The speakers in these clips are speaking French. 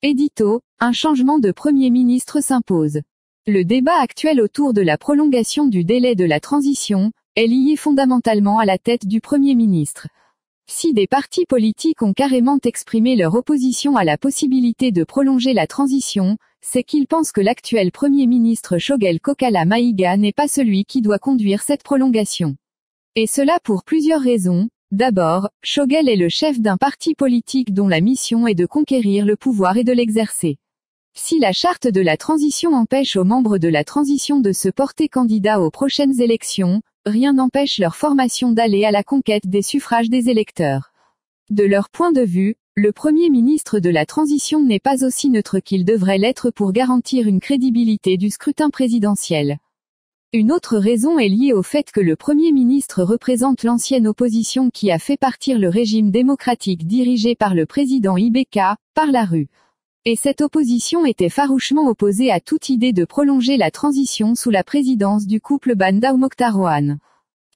Édito, un changement de Premier ministre s'impose. Le débat actuel autour de la prolongation du délai de la transition est lié fondamentalement à la tête du Premier ministre. Si des partis politiques ont carrément exprimé leur opposition à la possibilité de prolonger la transition, c'est qu'ils pensent que l'actuel Premier ministre Shogel Kokala Maïga n'est pas celui qui doit conduire cette prolongation. Et cela pour plusieurs raisons, D'abord, Schogel est le chef d'un parti politique dont la mission est de conquérir le pouvoir et de l'exercer. Si la charte de la transition empêche aux membres de la transition de se porter candidat aux prochaines élections, rien n'empêche leur formation d'aller à la conquête des suffrages des électeurs. De leur point de vue, le Premier ministre de la Transition n'est pas aussi neutre qu'il devrait l'être pour garantir une crédibilité du scrutin présidentiel. Une autre raison est liée au fait que le Premier ministre représente l'ancienne opposition qui a fait partir le régime démocratique dirigé par le président Ibeka, par la rue. Et cette opposition était farouchement opposée à toute idée de prolonger la transition sous la présidence du couple ou mokhtarwan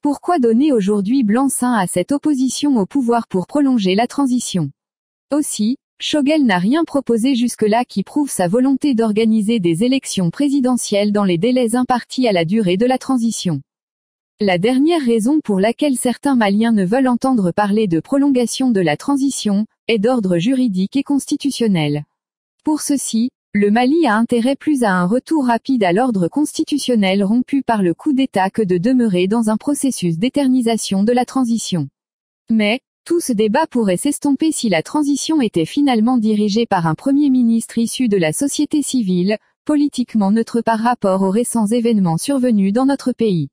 Pourquoi donner aujourd'hui blanc-seing à cette opposition au pouvoir pour prolonger la transition Aussi, Shogel n'a rien proposé jusque-là qui prouve sa volonté d'organiser des élections présidentielles dans les délais impartis à la durée de la transition. La dernière raison pour laquelle certains Maliens ne veulent entendre parler de prolongation de la transition, est d'ordre juridique et constitutionnel. Pour ceci, le Mali a intérêt plus à un retour rapide à l'ordre constitutionnel rompu par le coup d'État que de demeurer dans un processus d'éternisation de la transition. Mais, tout ce débat pourrait s'estomper si la transition était finalement dirigée par un Premier ministre issu de la société civile, politiquement neutre par rapport aux récents événements survenus dans notre pays.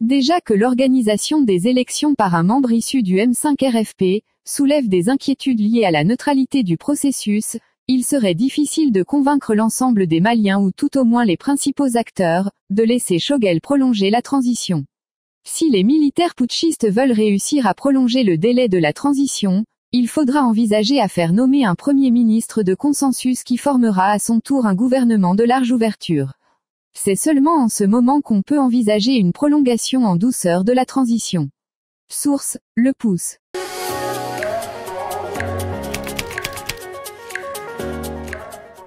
Déjà que l'organisation des élections par un membre issu du M5RFP soulève des inquiétudes liées à la neutralité du processus, il serait difficile de convaincre l'ensemble des Maliens ou tout au moins les principaux acteurs, de laisser Choguel prolonger la transition. Si les militaires putschistes veulent réussir à prolonger le délai de la transition, il faudra envisager à faire nommer un Premier ministre de consensus qui formera à son tour un gouvernement de large ouverture. C'est seulement en ce moment qu'on peut envisager une prolongation en douceur de la transition. Source, le pouce.